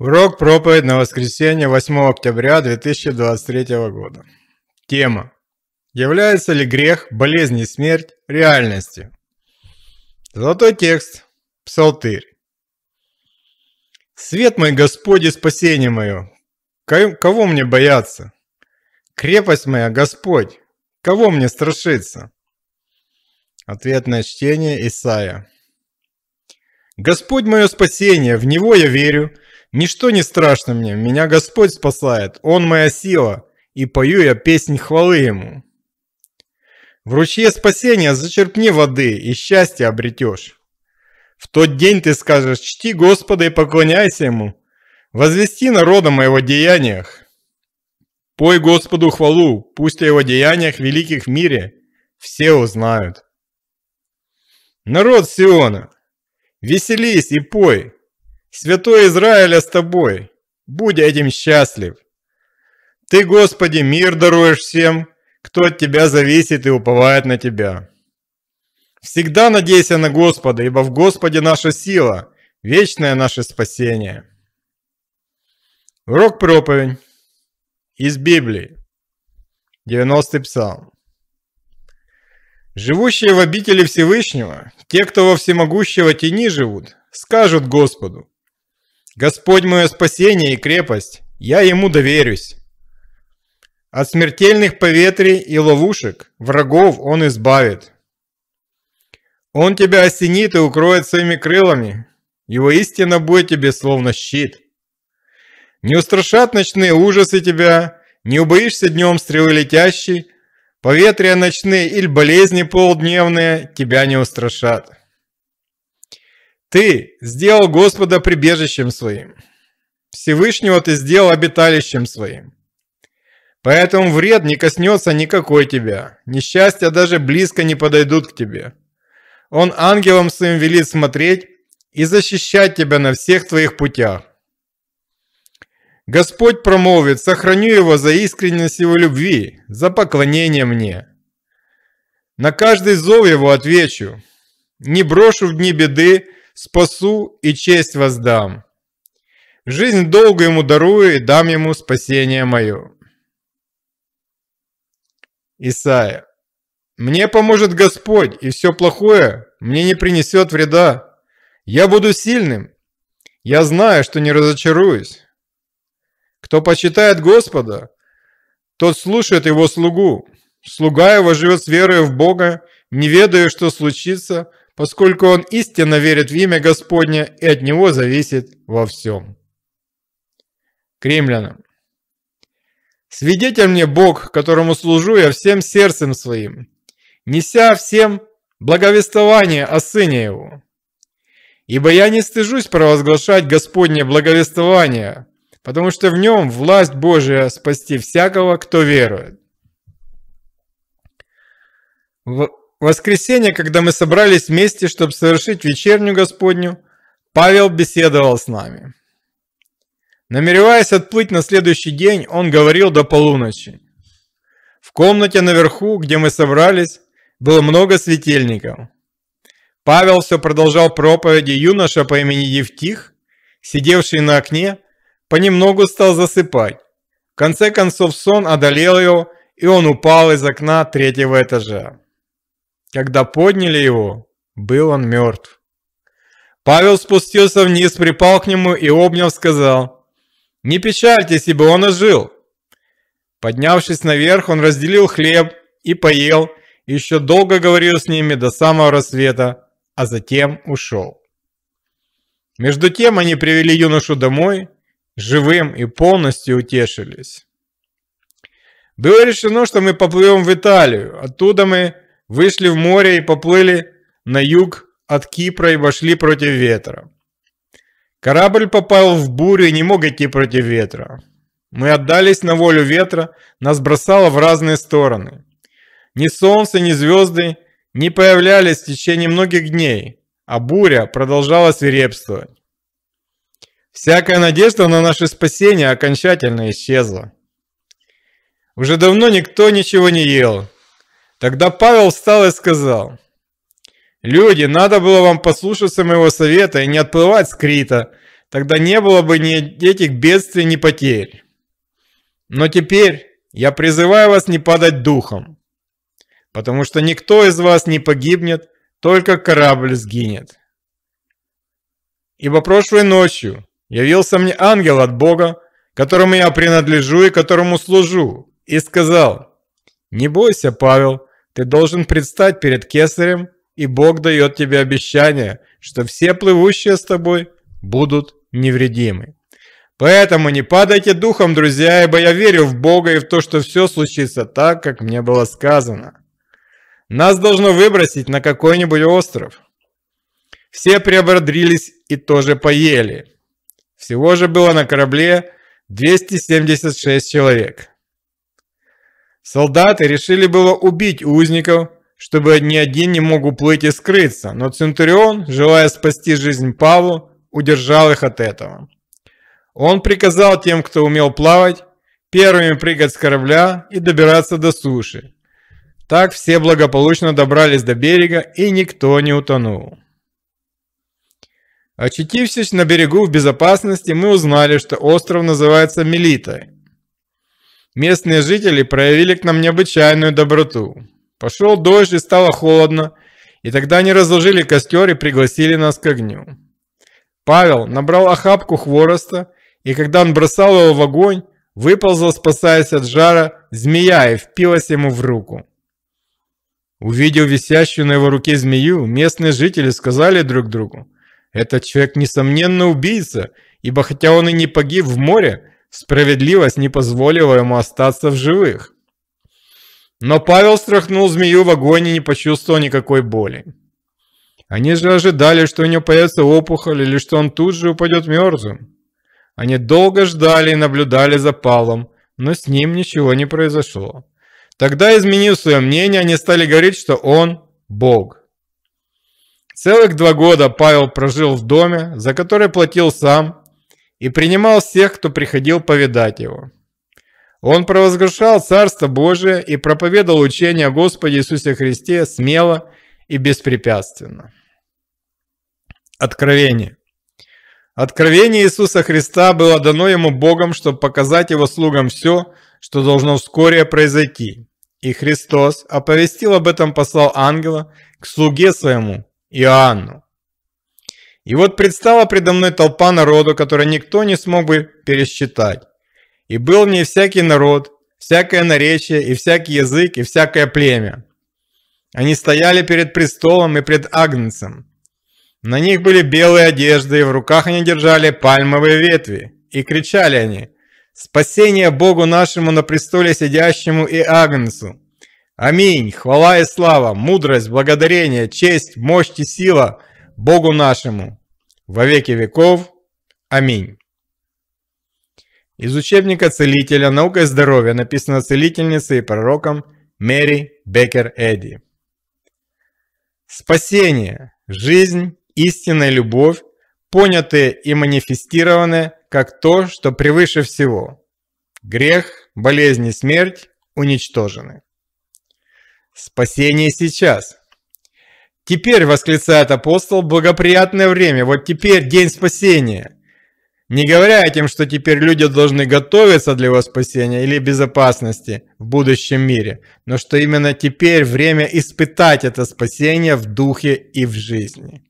Урок проповедь на воскресенье 8 октября 2023 года. Тема. Является ли грех, болезнь и смерть реальностью? Золотой текст. Псалтырь. Свет мой Господь и спасение мое. Кого мне бояться? Крепость моя Господь. Кого мне страшиться? Ответное чтение Исаия. Господь мое спасение, в Него я верю. Ничто не страшно мне, меня Господь спасает, Он моя сила, и пою я песнь хвалы Ему. В ручье спасения зачерпни воды, и счастье обретешь. В тот день ты скажешь, чти Господа и поклоняйся Ему, возвести народом о Его деяниях. Пой Господу хвалу, пусть о Его деяниях великих в мире все узнают. Народ Сиона, Веселись и пой! Святой Израиля а с тобой! Будь этим счастлив! Ты, Господи, мир даруешь всем, кто от Тебя зависит и уповает на Тебя. Всегда надейся на Господа, ибо в Господе наша сила, вечное наше спасение. Урок проповедь из Библии, 90-й псалм. Живущие в обители Всевышнего, те, кто во всемогущего тени живут, скажут Господу, «Господь мое спасение и крепость, я Ему доверюсь». От смертельных поветрий и ловушек врагов Он избавит. Он тебя осенит и укроет своими крылами, Его истина будет тебе словно щит. Не устрашат ночные ужасы тебя, не убоишься днем стрелы летящей, Поветрия ночные или болезни полдневные тебя не устрашат. Ты сделал Господа прибежищем своим. Всевышнего ты сделал обиталищем своим. Поэтому вред не коснется никакой тебя, несчастья даже близко не подойдут к тебе. Он ангелом своим велит смотреть и защищать тебя на всех твоих путях. Господь промолвит, сохраню его за искренность его любви, за поклонение мне. На каждый зов его отвечу, не брошу в дни беды, спасу и честь воздам. Жизнь долго ему дарую и дам ему спасение мое. Исаия. Мне поможет Господь, и все плохое мне не принесет вреда. Я буду сильным. Я знаю, что не разочаруюсь. Кто почитает Господа, тот слушает его слугу. Слуга его живет с верой в Бога, не ведая, что случится, поскольку он истинно верит в имя Господне и от него зависит во всем. Кремлянам, «Свидетель мне Бог, которому служу я всем сердцем своим, неся всем благовествование о Сыне Его. Ибо я не стыжусь провозглашать Господне благовествование, потому что в нем власть Божия спасти всякого, кто верует. В воскресенье, когда мы собрались вместе, чтобы совершить вечернюю Господню, Павел беседовал с нами. Намереваясь отплыть на следующий день, он говорил до полуночи. В комнате наверху, где мы собрались, было много светильников. Павел все продолжал проповеди юноша по имени Евтих, сидевший на окне, понемногу стал засыпать. В конце концов сон одолел его, и он упал из окна третьего этажа. Когда подняли его, был он мертв. Павел спустился вниз, припал к нему и обнял, сказал, «Не печальтесь, ибо он ожил». Поднявшись наверх, он разделил хлеб и поел, и еще долго говорил с ними до самого рассвета, а затем ушел. Между тем они привели юношу домой, живым и полностью утешились. Было решено, что мы поплывем в Италию. Оттуда мы вышли в море и поплыли на юг от Кипра и вошли против ветра. Корабль попал в бурю и не мог идти против ветра. Мы отдались на волю ветра, нас бросало в разные стороны. Ни солнце, ни звезды не появлялись в течение многих дней, а буря продолжала свирепствовать. Всякая надежда на наше спасение окончательно исчезла. Уже давно никто ничего не ел. Тогда Павел встал и сказал, «Люди, надо было вам послушаться моего совета и не отплывать с Крита, тогда не было бы ни этих бедствий, ни потерь. Но теперь я призываю вас не падать духом, потому что никто из вас не погибнет, только корабль сгинет. Ибо прошлой ночью явился мне ангел от Бога, которому я принадлежу и которому служу, и сказал, «Не бойся, Павел, ты должен предстать перед кесарем, и Бог дает тебе обещание, что все плывущие с тобой будут невредимы». Поэтому не падайте духом, друзья, ибо я верю в Бога и в то, что все случится так, как мне было сказано. Нас должно выбросить на какой-нибудь остров. Все приободрились и тоже поели. Всего же было на корабле 276 человек. Солдаты решили было убить узников, чтобы ни один не мог уплыть и скрыться, но Центурион, желая спасти жизнь Павлу, удержал их от этого. Он приказал тем, кто умел плавать, первыми прыгать с корабля и добираться до суши. Так все благополучно добрались до берега и никто не утонул. Очутившись на берегу в безопасности, мы узнали, что остров называется Мелитой. Местные жители проявили к нам необычайную доброту. Пошел дождь и стало холодно, и тогда они разложили костер и пригласили нас к огню. Павел набрал охапку хвороста, и когда он бросал его в огонь, выползла, спасаясь от жара, змея и впилась ему в руку. Увидев висящую на его руке змею, местные жители сказали друг другу – этот человек, несомненно, убийца, ибо хотя он и не погиб в море, справедливость не позволила ему остаться в живых. Но Павел страхнул змею в огонь и не почувствовал никакой боли. Они же ожидали, что у него появится опухоль или что он тут же упадет мертвым. Они долго ждали и наблюдали за Павлом, но с ним ничего не произошло. Тогда, изменив свое мнение, они стали говорить, что он – Бог. Целых два года Павел прожил в доме, за который платил сам и принимал всех, кто приходил повидать его. Он провозглашал Царство Божие и проповедовал учение о Господе Иисусе Христе смело и беспрепятственно. Откровение. Откровение Иисуса Христа было дано ему Богом, чтобы показать его слугам все, что должно вскоре произойти. И Христос оповестил об этом, послал ангела к слуге своему, Иоанну. И вот предстала предо мной толпа народу, который никто не смог бы пересчитать. И был в ней всякий народ, всякое наречие, и всякий язык, и всякое племя. Они стояли перед престолом и пред Агнцем. На них были белые одежды, и в руках они держали пальмовые ветви. И кричали они, «Спасение Богу нашему на престоле сидящему и Агнцу!» Аминь. Хвала и слава, мудрость, благодарение, честь, мощь и сила Богу нашему во веки веков. Аминь. Из учебника целителя «Наука и здоровье» написано целительницей и пророком Мэри Бекер Эдди. Спасение, жизнь, истинная любовь, понятые и манифестированные как то, что превыше всего. Грех, болезни, смерть уничтожены. Спасение сейчас. Теперь, восклицает апостол, благоприятное время, вот теперь день спасения. Не говоря о том, что теперь люди должны готовиться для его спасения или безопасности в будущем мире, но что именно теперь время испытать это спасение в духе и в жизни.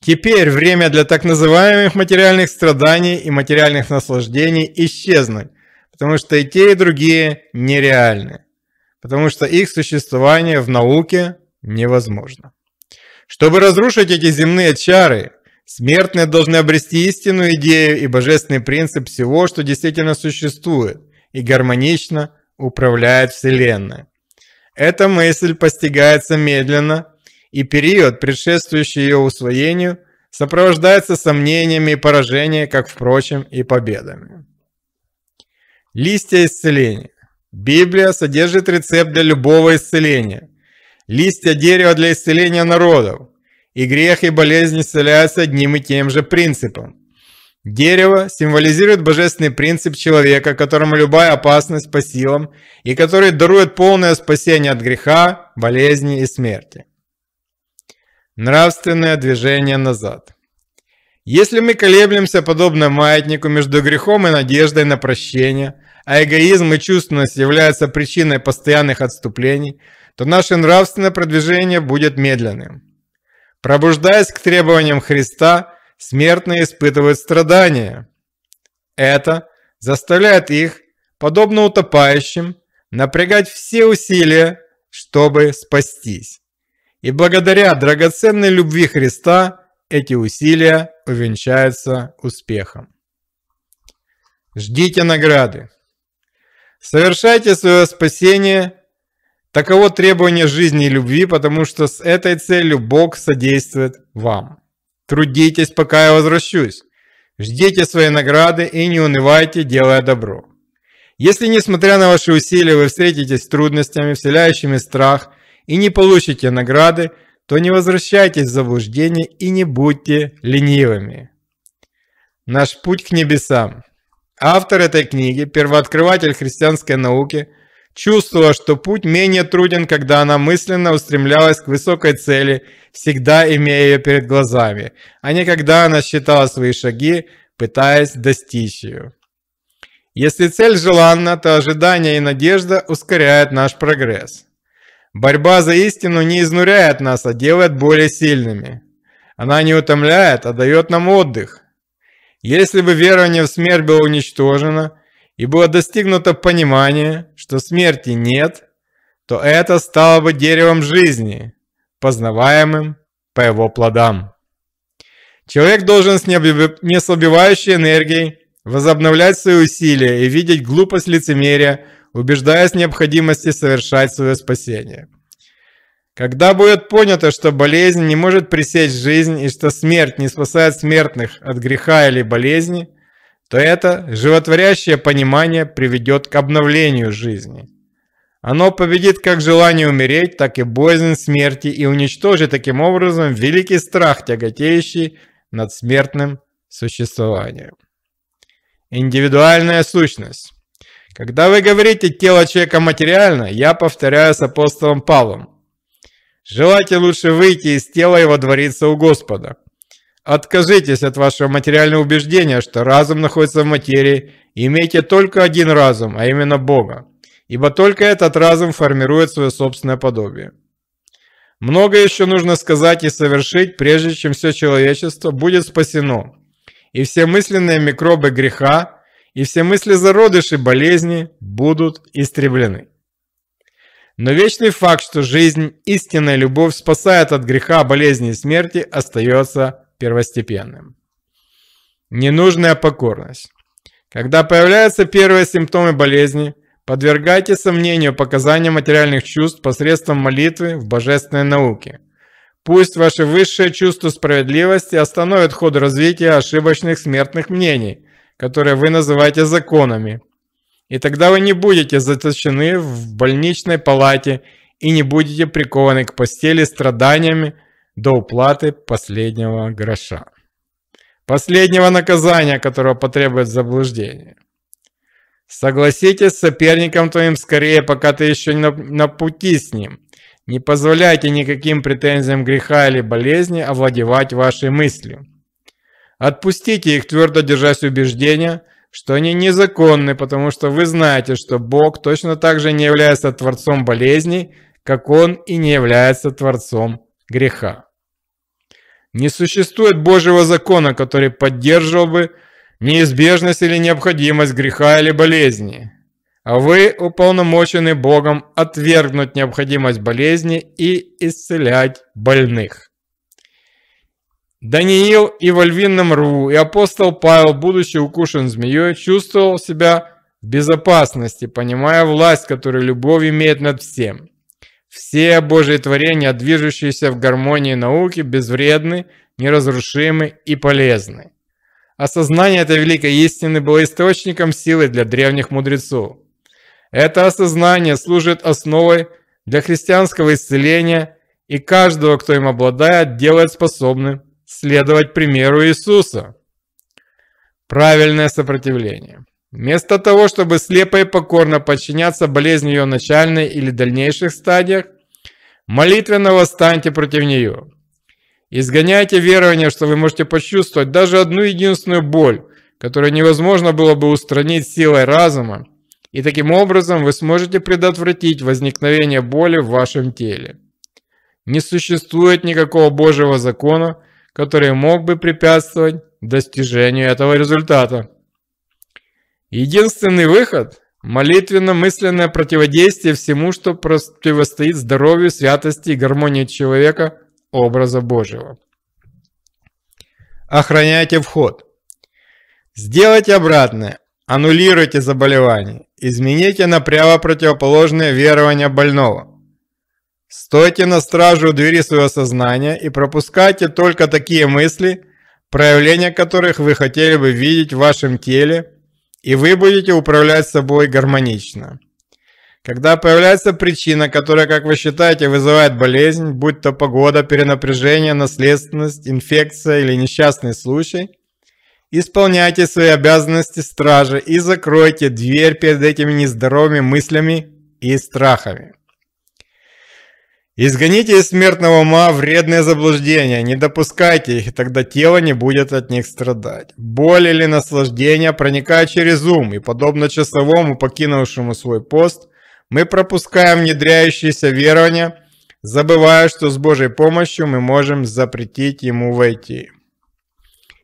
Теперь время для так называемых материальных страданий и материальных наслаждений исчезнуть, потому что и те, и другие нереальны потому что их существование в науке невозможно. Чтобы разрушить эти земные чары, смертные должны обрести истинную идею и божественный принцип всего, что действительно существует и гармонично управляет Вселенной. Эта мысль постигается медленно, и период, предшествующий ее усвоению, сопровождается сомнениями и поражениями, как, впрочем, и победами. Листья исцеления. Библия содержит рецепт для любого исцеления. Листья дерева для исцеления народов. И грех, и болезнь исцеляются одним и тем же принципом. Дерево символизирует божественный принцип человека, которому любая опасность по силам, и который дарует полное спасение от греха, болезни и смерти. Нравственное движение назад. Если мы колеблемся подобно маятнику между грехом и надеждой на прощение – а эгоизм и чувственность являются причиной постоянных отступлений, то наше нравственное продвижение будет медленным. Пробуждаясь к требованиям Христа, смертные испытывают страдания. Это заставляет их, подобно утопающим, напрягать все усилия, чтобы спастись. И благодаря драгоценной любви Христа эти усилия увенчаются успехом. Ждите награды. Совершайте свое спасение. Таково требование жизни и любви, потому что с этой целью Бог содействует вам. Трудитесь, пока я возвращусь. Ждите свои награды и не унывайте, делая добро. Если, несмотря на ваши усилия, вы встретитесь с трудностями, вселяющими страх, и не получите награды, то не возвращайтесь в заблуждение и не будьте ленивыми. Наш путь к небесам. Автор этой книги, первооткрыватель христианской науки, чувствовал, что путь менее труден, когда она мысленно устремлялась к высокой цели, всегда имея ее перед глазами, а не когда она считала свои шаги, пытаясь достичь ее. Если цель желанна, то ожидание и надежда ускоряют наш прогресс. Борьба за истину не изнуряет нас, а делает более сильными. Она не утомляет, а дает нам отдых. Если бы верование в смерть было уничтожено и было достигнуто понимание, что смерти нет, то это стало бы деревом жизни, познаваемым по его плодам. Человек должен с неослабевающей энергией возобновлять свои усилия и видеть глупость лицемерия, убеждаясь в необходимости совершать свое спасение. Когда будет понято, что болезнь не может пресечь жизнь и что смерть не спасает смертных от греха или болезни, то это животворящее понимание приведет к обновлению жизни. Оно победит как желание умереть, так и боязнь смерти и уничтожит таким образом великий страх, тяготеющий над смертным существованием. Индивидуальная сущность. Когда вы говорите «тело человека материально», я повторяю с апостолом Павлом. Желайте лучше выйти из тела и водвориться у Господа. Откажитесь от вашего материального убеждения, что разум находится в материи, и имейте только один разум, а именно Бога, ибо только этот разум формирует свое собственное подобие. Многое еще нужно сказать и совершить, прежде чем все человечество будет спасено, и все мысленные микробы греха, и все мысли зародыши болезни будут истреблены. Но вечный факт, что жизнь, истинная любовь спасает от греха, болезни и смерти, остается первостепенным. Ненужная покорность. Когда появляются первые симптомы болезни, подвергайте сомнению показания материальных чувств посредством молитвы в божественной науке. Пусть ваше высшее чувство справедливости остановит ход развития ошибочных смертных мнений, которые вы называете законами – и тогда вы не будете заточены в больничной палате и не будете прикованы к постели страданиями до уплаты последнего гроша. Последнего наказания, которого потребует заблуждение. Согласитесь с соперником твоим скорее, пока ты еще на, на пути с ним. Не позволяйте никаким претензиям греха или болезни овладевать вашей мыслью. Отпустите их, твердо держась убеждения – что они незаконны, потому что вы знаете, что Бог точно так же не является творцом болезней, как Он и не является творцом греха. Не существует Божьего закона, который поддерживал бы неизбежность или необходимость греха или болезни. А вы уполномочены Богом отвергнуть необходимость болезни и исцелять больных. Даниил и в львином рву, и апостол Павел, будучи укушен змеей, чувствовал себя в безопасности, понимая власть, которую любовь имеет над всем. Все Божьи творения, движущиеся в гармонии науки, безвредны, неразрушимы и полезны. Осознание этой великой истины было источником силы для древних мудрецов. Это осознание служит основой для христианского исцеления, и каждого, кто им обладает, делает способным следовать примеру Иисуса. Правильное сопротивление. Вместо того, чтобы слепо и покорно подчиняться болезни ее начальной или дальнейших стадиях, молитвенно восстаньте против нее. Изгоняйте верование, что вы можете почувствовать даже одну единственную боль, которую невозможно было бы устранить силой разума, и таким образом вы сможете предотвратить возникновение боли в вашем теле. Не существует никакого Божьего закона, который мог бы препятствовать достижению этого результата. Единственный выход – молитвенно-мысленное противодействие всему, что противостоит здоровью, святости и гармонии человека, образа Божьего. Охраняйте вход. Сделайте обратное. Аннулируйте заболевание. Измените направо противоположное верование больного – Стойте на страже у двери своего сознания и пропускайте только такие мысли, проявления которых вы хотели бы видеть в вашем теле, и вы будете управлять собой гармонично. Когда появляется причина, которая, как вы считаете, вызывает болезнь, будь то погода, перенапряжение, наследственность, инфекция или несчастный случай, исполняйте свои обязанности стражи и закройте дверь перед этими нездоровыми мыслями и страхами. Изгоните из смертного ума вредные заблуждения, не допускайте их, и тогда тело не будет от них страдать. Боль или наслаждение проникают через ум, и подобно часовому, покинувшему свой пост, мы пропускаем внедряющиеся верования, забывая, что с Божьей помощью мы можем запретить ему войти.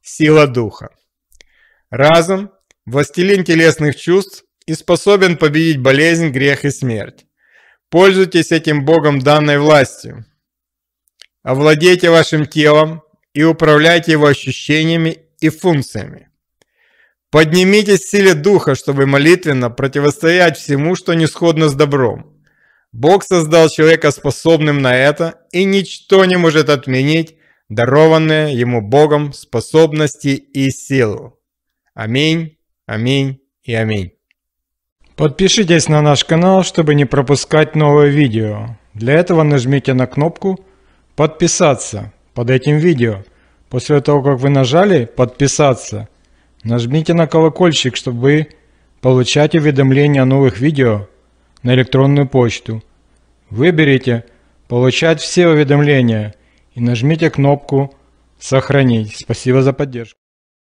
Сила Духа. Разум – властелин телесных чувств и способен победить болезнь, грех и смерть. Пользуйтесь этим Богом данной властью. Овладейте вашим телом и управляйте его ощущениями и функциями. Поднимитесь в силе Духа, чтобы молитвенно противостоять всему, что не сходно с добром. Бог создал человека способным на это, и ничто не может отменить дарованные ему Богом способности и силу. Аминь, аминь и аминь. Подпишитесь на наш канал, чтобы не пропускать новые видео. Для этого нажмите на кнопку «Подписаться» под этим видео. После того, как вы нажали «Подписаться», нажмите на колокольчик, чтобы получать уведомления о новых видео на электронную почту. Выберите «Получать все уведомления» и нажмите кнопку «Сохранить». Спасибо за поддержку.